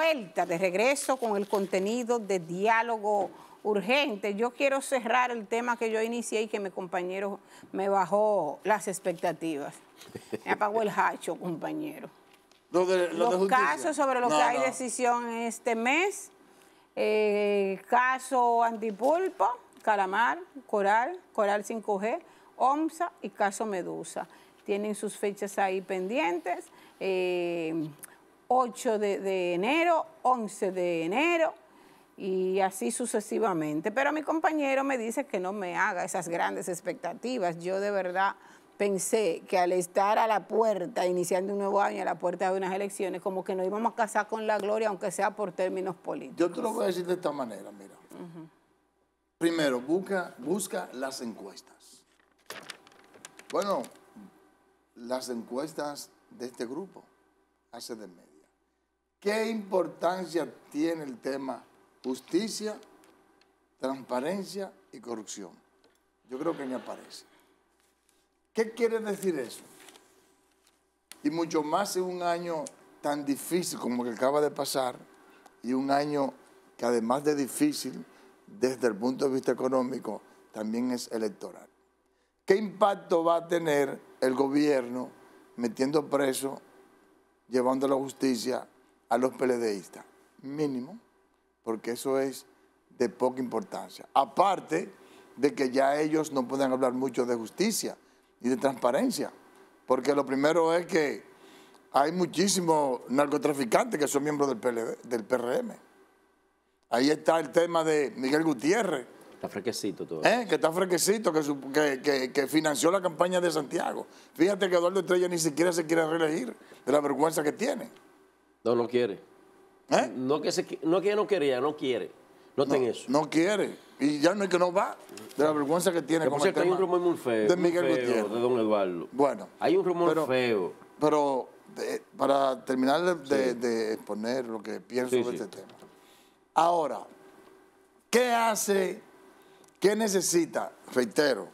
vuelta, de regreso con el contenido de diálogo urgente. Yo quiero cerrar el tema que yo inicié y que mi compañero me bajó las expectativas. Me apagó el hacho, compañero. los casos sobre los que hay decisión este mes, eh, caso antipulpo, calamar, coral, coral 5G, OMSA y caso medusa. Tienen sus fechas ahí pendientes. Eh, 8 de, enero, 11 de enero y así sucesivamente. Pero mi compañero me dice que no me haga esas grandes expectativas. Yo de verdad pensé que al estar a la puerta, iniciando un nuevo año, a la puerta de unas elecciones, como que nos íbamos a casar con la gloria, aunque sea por términos políticos. Yo te lo voy a decir de esta manera, mira. Primero, busca, busca las encuestas. Bueno, las encuestas de este grupo, hace de ¿Qué importancia tiene el tema justicia, transparencia y corrupción? Yo creo que me aparece. ¿Qué quiere decir eso? Y mucho más en un año tan difícil como el que acaba de pasar y un año que además de difícil, desde el punto de vista económico, también es electoral. ¿Qué impacto va a tener el gobierno metiendo preso, llevando a la justicia a los PLDistas, Mínimo, porque eso es de poca importancia. Aparte de que ya ellos no pueden hablar mucho de justicia y de transparencia, porque lo primero es que hay muchísimos narcotraficantes que son miembros del, del PRM. Ahí está el tema de Miguel Gutiérrez. Está frequecito todo. ¿Eh? Que está fresquecito, que, financió la campaña de Santiago. Fíjate que Eduardo Estrella ni siquiera se quiere reelegir de la vergüenza que tiene. No, lo ¿Eh? quiere. No, que no que no quería, no quiere. No, eso. No quiere. Y ya no es que no va, de la vergüenza que tiene. un rumor muy feo. De Miguel Gutiérrez. De Don Eduardo. Bueno. Hay un rumor feo. Pero para terminar de, exponer lo que pienso este tema. Ahora, ¿qué hace, qué necesita? Reitero,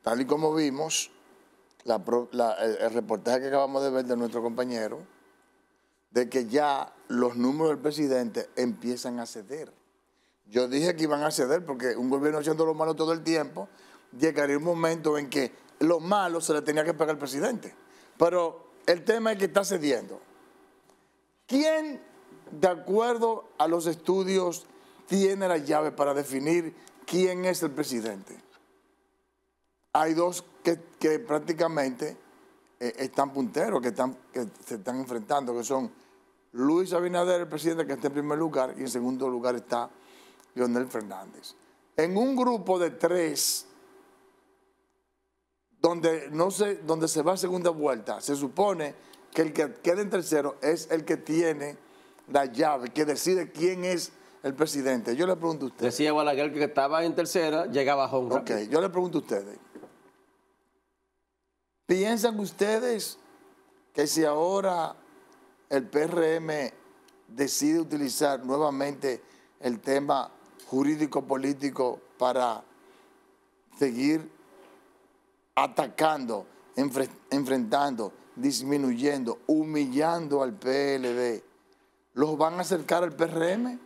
tal y como vimos, el reportaje que acabamos de ver de nuestro compañero, de que ya los números del presidente empiezan a ceder. Yo dije que iban a ceder porque un gobierno haciendo lo malo todo el tiempo, llegaría un momento en que lo malo se le tenía que pagar al presidente. Pero el tema es que está cediendo. ¿Quién, de acuerdo a los estudios, tiene la llave para definir quién es el presidente? Hay dos que, prácticamente eh, están punteros, que, están, que se están enfrentando, que son Luis Abinader, el presidente, que está en primer lugar, y en segundo lugar está Leonel Fernández. En un grupo de tres, donde, no se, dónde se va a segunda vuelta, se supone que el que queda en tercero es el que tiene la llave, que decide quién es el presidente. Yo le pregunto a usted. Decía Balaguer que estaba en tercera, llegaba a Kong. Ok, yo le pregunto a ustedes. ¿Piensan ustedes que si ahora el PRM decide utilizar nuevamente el tema jurídico-político para seguir atacando, enfrentando, disminuyendo, humillando al PLD, ¿los van a acercar al PRM?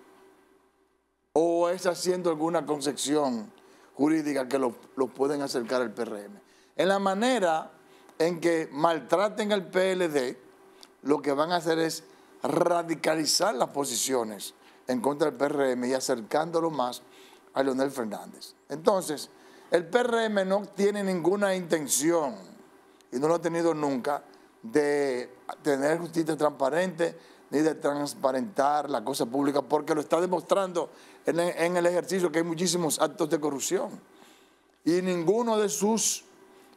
¿O es haciendo alguna concepción jurídica que los pueden acercar al PRM? En la manera en que maltraten al PLD, lo que van a hacer es radicalizar las posiciones en contra del PRM y acercándolo más a Leonel Fernández. Entonces, el PRM no tiene ninguna intención, y no lo ha tenido nunca, de tener justicia transparente ni de transparentar la cosa pública, porque lo está demostrando en, en el ejercicio que hay muchísimos actos de corrupción. Y ninguno de sus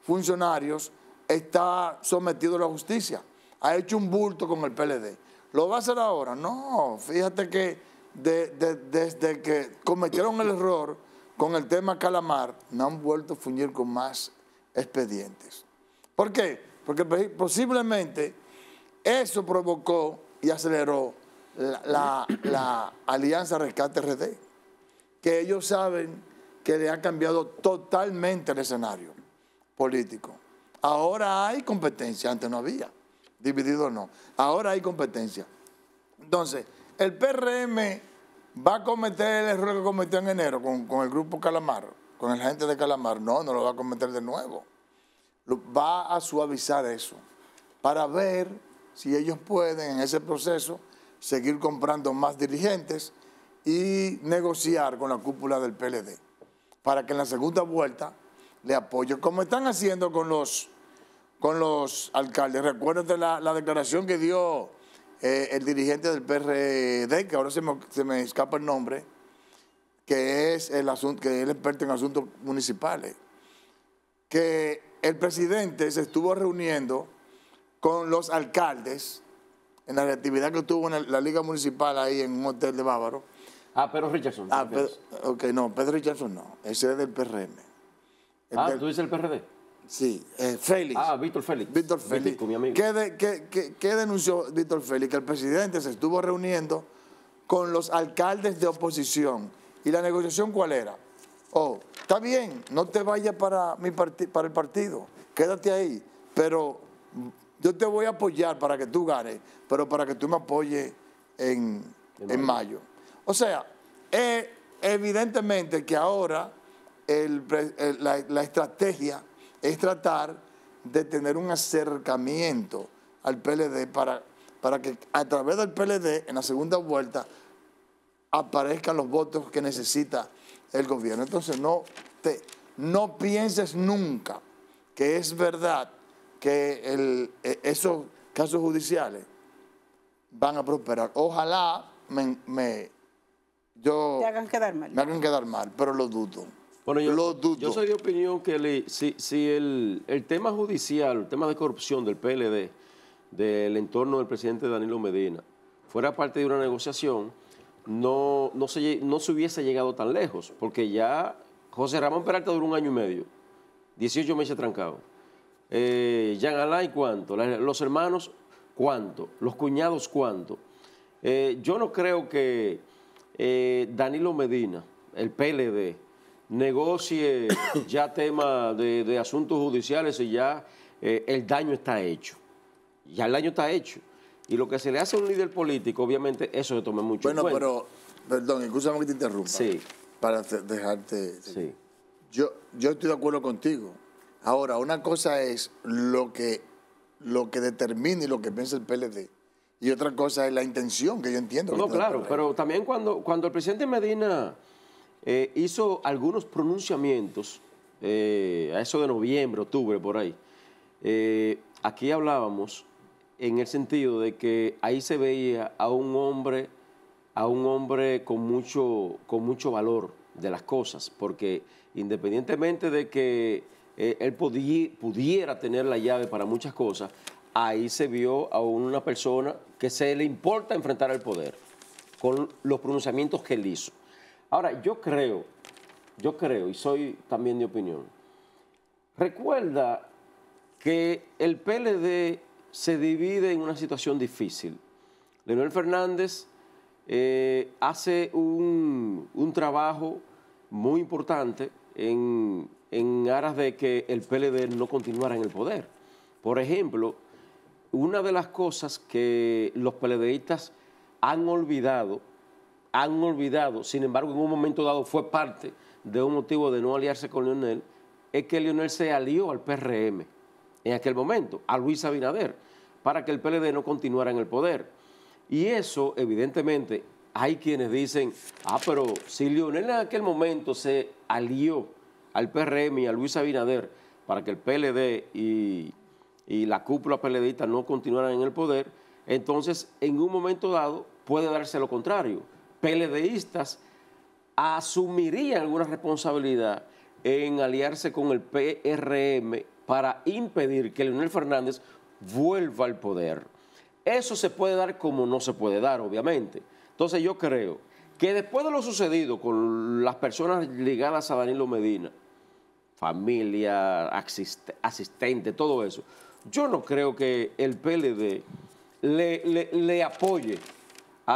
funcionarios está sometido a la justicia ha hecho un bulto con el PLD. ¿Lo va a hacer ahora? No, fíjate que desde que cometieron el error con el tema Calamar, no han vuelto a fuñir con más expedientes. ¿Por qué? Porque posiblemente eso provocó y aceleró la alianza Rescate RD, que ellos saben que le ha cambiado totalmente el escenario político. Ahora hay competencia, antes no había dividido o no. Ahora hay competencia. Entonces, el PRM va a cometer el error que cometió en enero con, el grupo Calamar, con el gente de Calamar. No, no lo va a cometer de nuevo. va a suavizar eso para ver si ellos pueden en ese proceso seguir comprando más dirigentes y negociar con la cúpula del PLD para que en la segunda vuelta le apoyen, como están haciendo con los con los alcaldes. Recuérdate la, la declaración que dio eh, el dirigente del PRD, que ahora se me, escapa el nombre, que es el asunto, que experto en asuntos municipales, que el presidente se estuvo reuniendo con los alcaldes en la actividad que tuvo en la Liga Municipal ahí en un hotel de Bávaro. Ah, Pedro Richardson. Ah, ok, no, Pedro Richardson no, ese es del PRM. ah, tú dices el PRD. Sí, eh, Félix. Ah, Víctor Félix. Víctor Félix. mi amigo. ¿Qué, denunció Víctor Félix? Que el presidente se estuvo reuniendo con los alcaldes de oposición. ¿Y la negociación cuál era? Oh, está bien, no te vayas para, para el partido, quédate ahí, pero yo te voy a apoyar para que tú ganes, pero para que tú me apoyes en, mayo. O sea, evidentemente que ahora la estrategia es tratar de tener un acercamiento al PLD para, para que a través del PLD en la segunda vuelta aparezcan los votos que necesita el gobierno. Entonces no, te, no pienses nunca que es verdad que e, esos casos judiciales van a prosperar. Ojalá me, me hagan quedar mal. Me hagan quedar mal, pero lo dudo. Bueno, yo, Yo soy de opinión que si, el, tema judicial, el tema de corrupción del PLD, del entorno del presidente Danilo Medina, fuera parte de una negociación, no, no, se, no se hubiese llegado tan lejos, porque ya José Ramón Peralta duró un año y medio, 18 meses trancado. Eh, Jean Alain, ¿cuánto? Los hermanos, ¿cuánto? Los cuñados, ¿cuánto? Eh, yo no creo que eh, Danilo Medina, el PLD, negocie ya tema de, asuntos judiciales y ya eh, el daño está hecho. Ya el daño está hecho. Y lo que se le hace a un líder político, obviamente, eso se toma mucho bueno, Bueno, pero, perdón, excusa que te interrumpa. Sí. Para dejarte... Sí. Yo, estoy de acuerdo contigo. Ahora, una cosa es lo que, lo que determina y lo que piensa el PLD. Y otra cosa es la intención, que yo entiendo. No, claro, pero también cuando el presidente Medina... Eh, hizo algunos pronunciamientos eh, a eso de noviembre, octubre, por ahí. Eh, aquí hablábamos en el sentido de que ahí se veía a un hombre, a un hombre con mucho, con mucho valor de las cosas, porque independientemente de que él pudiera tener la llave para muchas cosas, ahí se vio a una persona que se le importa enfrentar al poder con los pronunciamientos que él hizo. Ahora, yo creo, yo creo, y soy también de opinión, recuerda que el PLD se divide en una situación difícil. Leonel Fernández eh, hace un, trabajo muy importante en, en aras de que el PLD no continuara en el poder. Por ejemplo, una de las cosas que los PLDistas han olvidado han olvidado, sin embargo en un momento dado fue parte de un motivo de no aliarse con Lionel... es que Lionel se alió al PRM en aquel momento, a Luis Abinader, para que el PLD no continuara en el poder. Y eso, evidentemente, hay quienes dicen, ah, pero si Lionel en aquel momento se alió al PRM y a Luis Abinader para que el PLD y, y la cúpula PLDista no continuaran en el poder, entonces en un momento dado puede darse lo contrario. PLDistas asumirían alguna responsabilidad en aliarse con el PRM para impedir que Leonel Fernández vuelva al poder. Eso se puede dar como no se puede dar, obviamente. Entonces yo creo que después de lo sucedido con las personas ligadas a Danilo Medina, familia, asistente, todo eso, yo no creo que el PLD le apoye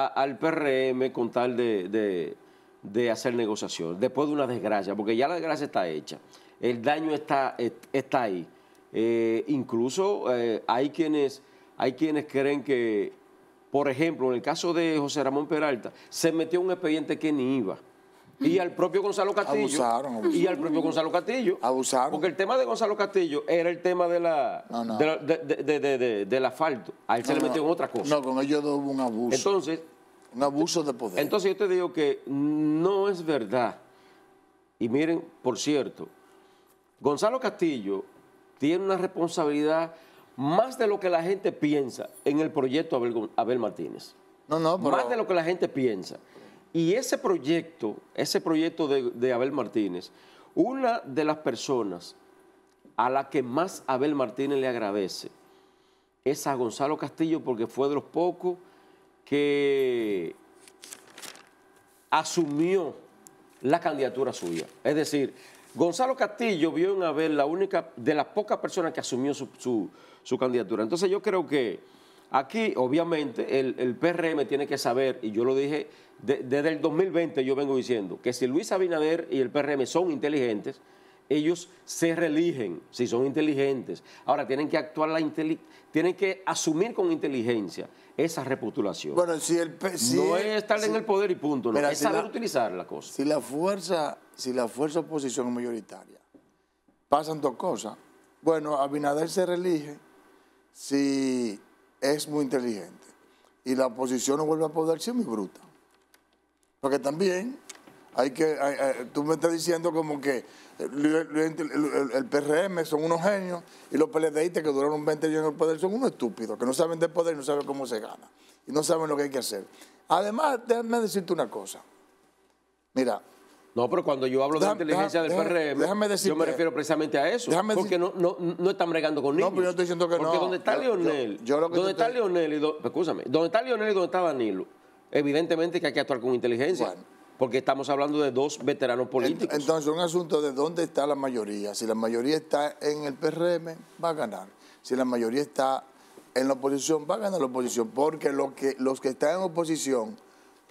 al PRM con tal de, hacer negociación, después de una desgracia, porque ya la desgracia está hecha, el daño está, está ahí. Eh, incluso eh, hay, quienes, hay quienes creen que, por ejemplo, en el caso de José Ramón Peralta, se metió un expediente que ni iba y al propio Gonzalo Castillo. Abusaron, abusaron, Y al propio Gonzalo Castillo. Abusaron. Porque el tema de Gonzalo Castillo era el tema de la, del asfalto. A él se le metió en otra cosa. No, con ellos hubo un abuso. Entonces. Un abuso de poder. Entonces yo te digo que no es verdad. Y miren, por cierto, Gonzalo Castillo tiene una responsabilidad más de lo que la gente piensa en el proyecto Abel, Martínez. No, no, Más de lo que la gente piensa. Y ese proyecto, ese proyecto de, Abel Martínez, una de las personas a la que más Abel Martínez le agradece es a Gonzalo Castillo porque fue de los pocos que asumió la candidatura suya. Es decir, Gonzalo Castillo vio en Abel la única de las pocas personas que asumió su, candidatura. Entonces yo creo que aquí, obviamente, el, el PRM tiene que saber, y yo lo dije desde el 2020 yo vengo diciendo que si Luis Abinader y el PRM son inteligentes, ellos se religen si son inteligentes. Ahora tienen que actuar la tienen que asumir con inteligencia esa reputulación. Bueno, si el no es estar en el poder y punto, es saber utilizar la cosa. Si la fuerza, si la fuerza oposición es mayoritaria, pasan dos cosas. Bueno, Abinader se relige si es muy inteligente y la oposición no vuelve a poder si es muy bruta. Porque también hay que, tú me estás diciendo como que eh, el, PRM son unos genios y los PLDistas que duraron 20 años en el poder son unos estúpidos, que no saben de poder y no saben cómo se gana y no saben lo que hay que hacer. Además, déjame decirte una cosa. Mira, no, pero cuando yo hablo de inteligencia del PRM, déjame decirte, yo me refiero precisamente a eso. porque no, no, no, están bregando con niños. No, pero yo estoy diciendo que no. Porque donde está Lionel, yo, lo que dónde está Leonel y está Lionel y dónde está Danilo, evidentemente que hay que actuar con inteligencia. Porque estamos hablando de dos veteranos políticos. Entonces, un asunto de dónde está la mayoría. Si la mayoría está en el PRM, va a ganar. Si la mayoría está en la oposición, va a ganar la oposición. Porque lo que, los que están en oposición,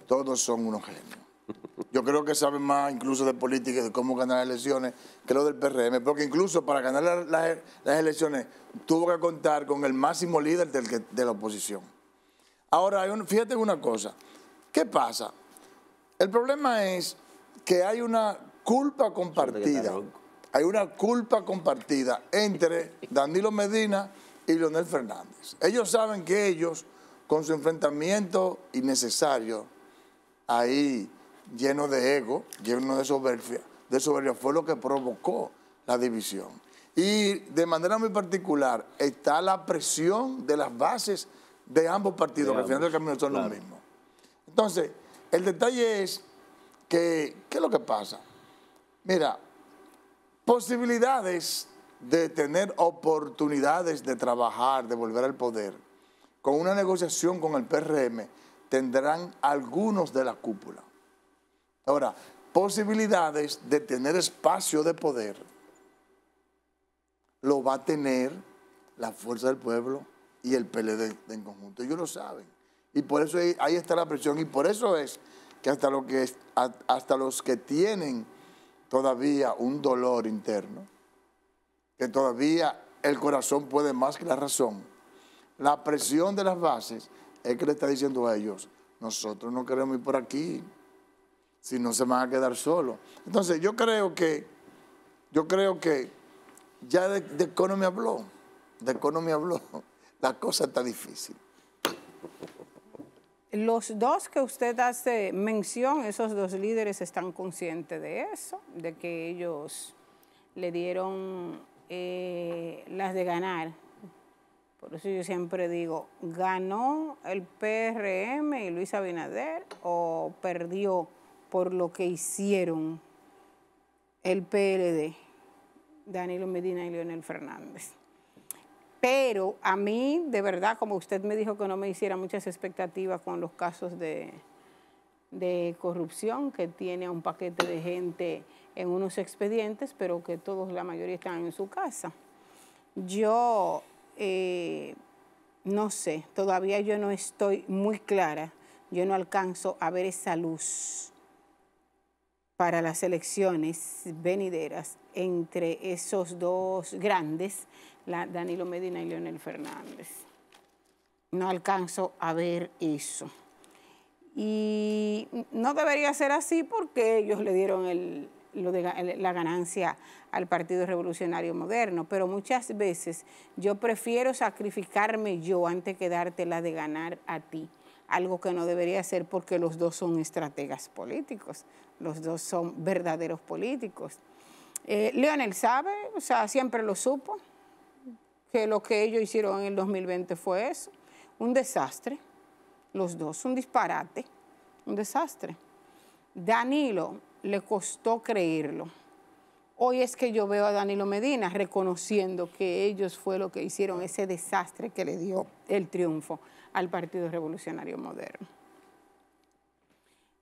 todos son unos genios. Yo creo que saben más incluso de política y de cómo ganar elecciones que lo del PRM. Porque incluso para ganar las elecciones tuvo que contar con el máximo líder de la oposición. Ahora, fíjate en una cosa. ¿Qué pasa? El problema es que hay una culpa compartida. Hay una culpa compartida entre Danilo Medina y Leonel Fernández. Ellos saben que ellos, con su enfrentamiento innecesario, ahí lleno de ego, lleno de soberbia, de soberbia fue lo que provocó la división. Y de manera muy particular está la presión de las bases de ambos partidos, que al final del camino son los mismos. Entonces, el detalle es que, ¿qué es lo que pasa? Mira, posibilidades de tener oportunidades de trabajar, de volver al poder, con una negociación con el PRM, tendrán algunos de la cúpula. Ahora, posibilidades de tener espacio de poder, lo va a tener la fuerza del pueblo y el PLD en conjunto. Ellos lo saben. Y por eso ahí está la presión. Y por eso es que hasta, que hasta los que tienen todavía un dolor interno, que todavía el corazón puede más que la razón, la presión de las bases es que le está diciendo a ellos, nosotros no queremos ir por aquí, si no se van a quedar solos. Entonces yo creo que, yo creo que ya de, de me habló, de me habló, la cosa está difícil. Los dos que usted hace mención, esos dos líderes están conscientes de eso, de que ellos le dieron eh, las de ganar. Por eso yo siempre digo, ¿ganó el PRM y Luis Abinader o perdió por lo que hicieron el PLD, Danilo Medina y Leonel Fernández? Pero a mí, de verdad, como usted me dijo que no me hiciera muchas expectativas con los casos de, corrupción que tiene a un paquete de gente en unos expedientes, pero que todos, la mayoría están en su casa. Yo eh, no sé, todavía yo no estoy muy clara, yo no alcanzo a ver esa luz para las elecciones venideras entre esos dos grandes Danilo Medina y Leonel Fernández. No alcanzo a ver eso. Y no debería ser así porque ellos le dieron la ganancia al Partido Revolucionario Moderno, pero muchas veces yo prefiero sacrificarme yo antes que darte la de ganar a ti, algo que no debería ser porque los dos son estrategas políticos, los dos son verdaderos políticos. Eh, Leonel sabe, o sea, siempre lo supo, que lo que ellos hicieron en el 2020 fue eso. Un desastre, los dos, un disparate, un desastre. Danilo le costó creerlo. Hoy es que yo veo a Danilo Medina reconociendo que ellos fue lo que hicieron, ese desastre que le dio el triunfo al Partido Revolucionario Moderno.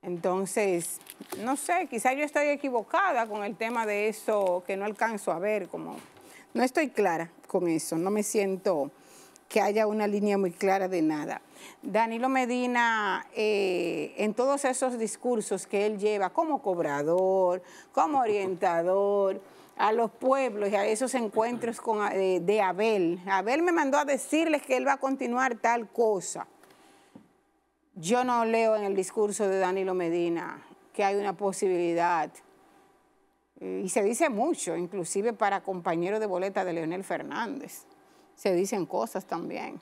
Entonces, no sé, quizá yo estoy equivocada con el tema de eso que no alcanzo a ver como no estoy clara con eso, no me siento que haya una línea muy clara de nada. Danilo Medina, eh, en todos esos discursos que él lleva como cobrador, como orientador, a los pueblos y a esos encuentros eh, de Abel, Abel me mandó a decirles que él va a continuar tal cosa. Yo no leo en el discurso de Danilo Medina que hay una posibilidad eh, y se dice mucho, inclusive para compañeros de boleta de Leonel Fernández. Se dicen cosas también.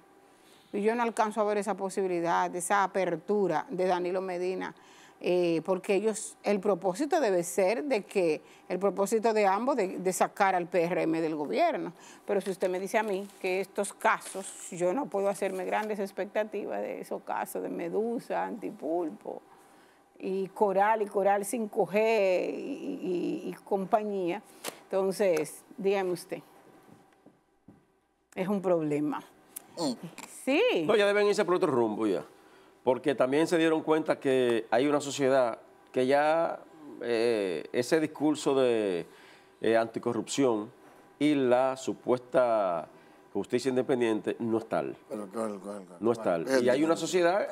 Y yo no alcanzo a ver esa posibilidad, esa apertura de Danilo Medina, eh, porque ellos, el propósito debe ser de que, el propósito de ambos de, de sacar al PRM del gobierno. Pero si usted me dice a mí que estos casos, yo no puedo hacerme grandes expectativas de esos casos de Medusa, Antipulpo, y coral y coral sin coger y, compañía. Entonces, dígame usted, es un problema. Mm. Sí. No, ya deben irse por otro rumbo ya, porque también se dieron cuenta que hay una sociedad que ya eh, ese discurso de eh, anticorrupción y la supuesta justicia independiente no es tal. no es tal. y hay una sociedad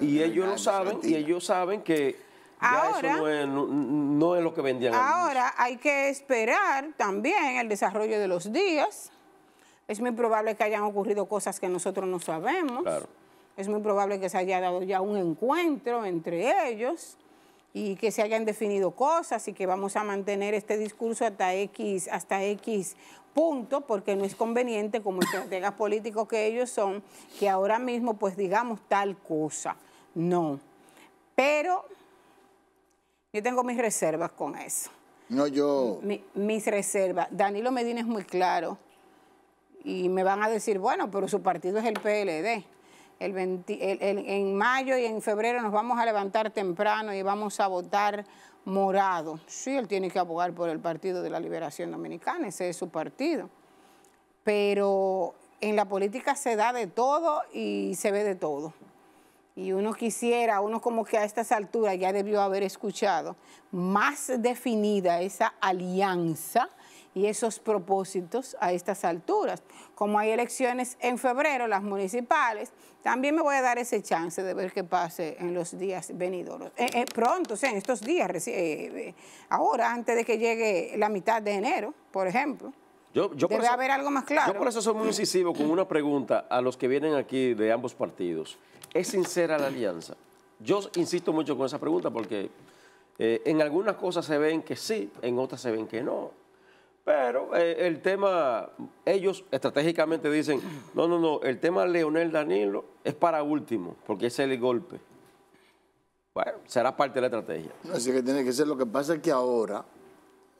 y ellos lo saben y ellos saben que eso no es, no es, lo que vendían. Ahora hay que esperar también el desarrollo de los días. Es muy probable que hayan ocurrido cosas que nosotros no sabemos. Es muy probable que se haya dado ya un encuentro entre ellos y que se hayan definido cosas y que vamos a mantener este discurso hasta X, hasta X punto, porque no es conveniente, como estrategas políticos que ellos son, que ahora mismo pues digamos tal cosa. No. Pero yo tengo mis reservas con eso. No, yo. mis reservas. Danilo Medina es muy claro. Y me van a decir, bueno, pero su partido es el PLD en mayo y en febrero nos vamos a levantar temprano y vamos a votar morado. Sí, él tiene que abogar por el Partido de la Liberación Dominicana, ese es su partido. Pero en la política se da de todo y se ve de todo. Y uno quisiera, uno como que a estas alturas ya debió haber escuchado más definida esa alianza y esos propósitos a estas alturas. Como hay elecciones en febrero, las municipales, también me voy a dar ese chance de ver qué pase en los días venideros. Eh, eh, pronto, o sea, en estos días, eh, ahora, antes de que llegue la mitad de enero, por ejemplo. Yo, debe haber algo más claro. Yo por eso soy muy incisivo con una pregunta a los que vienen aquí de ambos partidos. ¿Es sincera la alianza? Yo insisto mucho con esa pregunta porque en algunas cosas se ven que sí, en otras se ven que no pero eh, el tema, ellos estratégicamente dicen, no, no, no, el tema Leonel Danilo es para último, porque es el golpe. Bueno, será parte de la estrategia. Así que tiene que ser. Lo que pasa es que ahora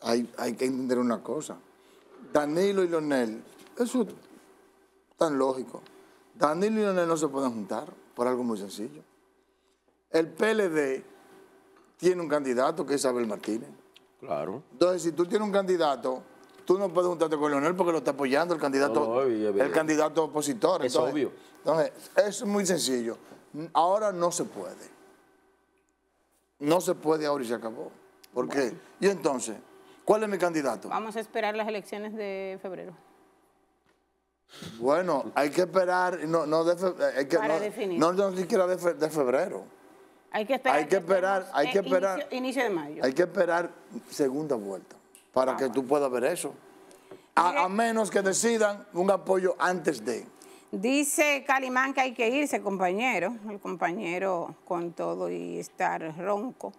hay, hay que entender una cosa. Danilo y Leonel, eso es tan lógico. Danilo y Leonel no se pueden juntar por algo muy sencillo. El PLD tiene un candidato que es Abel Martínez. Claro. Entonces, si tú tienes un candidato tú no puedes juntarte con Leonel porque lo está apoyando el candidato, el candidato opositor. Es obvio. Entonces, es muy sencillo. Ahora no se puede. No se puede ahora y se acabó. ¿Por qué? Y entonces, ¿cuál es mi candidato? Vamos a esperar las elecciones de febrero. Bueno, hay que esperar, no, no, de febrero, eh, Para definir. no, ni siquiera de, febrero. Hay que esperar. Hay que esperar, hay que esperar. inicio de mayo. Hay que esperar segunda vuelta para ah, que tú puedas ver eso. A, menos que decidan un apoyo antes de. Dice Calimán que hay que irse, compañero. El compañero con todo y estar ronco.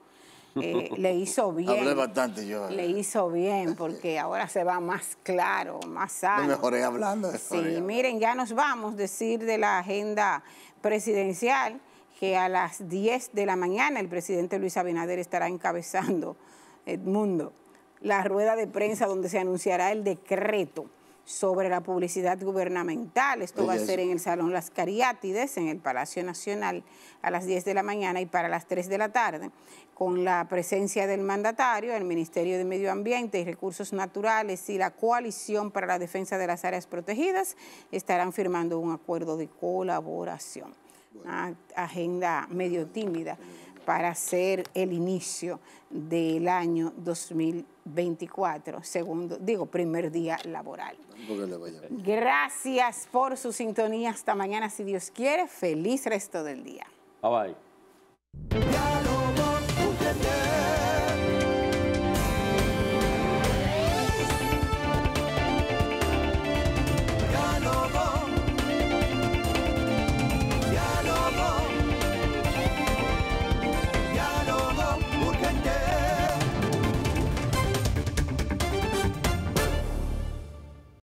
Eh, le hizo bien. Hablé bastante yo. Eh. Le hizo bien porque ahora se va más claro, más sano. Me mejoré hablando. de sí, miren, ya nos vamos. a Decir de la agenda presidencial que a las 10 de la mañana el presidente Luis Abinader estará encabezando el mundo la rueda de prensa donde se anunciará el decreto sobre la publicidad gubernamental. Esto va a ser en el Salón Las Cariátides, en el Palacio Nacional, a las 10 de la mañana y para las 3 de la tarde, con la presencia del mandatario, el Ministerio de Medio Ambiente y Recursos Naturales y la Coalición para la Defensa de las Áreas Protegidas estarán firmando un acuerdo de colaboración. Una agenda medio tímida para hacer el inicio del año 2020. 24, segundo, digo, primer día laboral. Gracias por su sintonía. Hasta mañana, si Dios quiere. Feliz resto del día. Bye bye.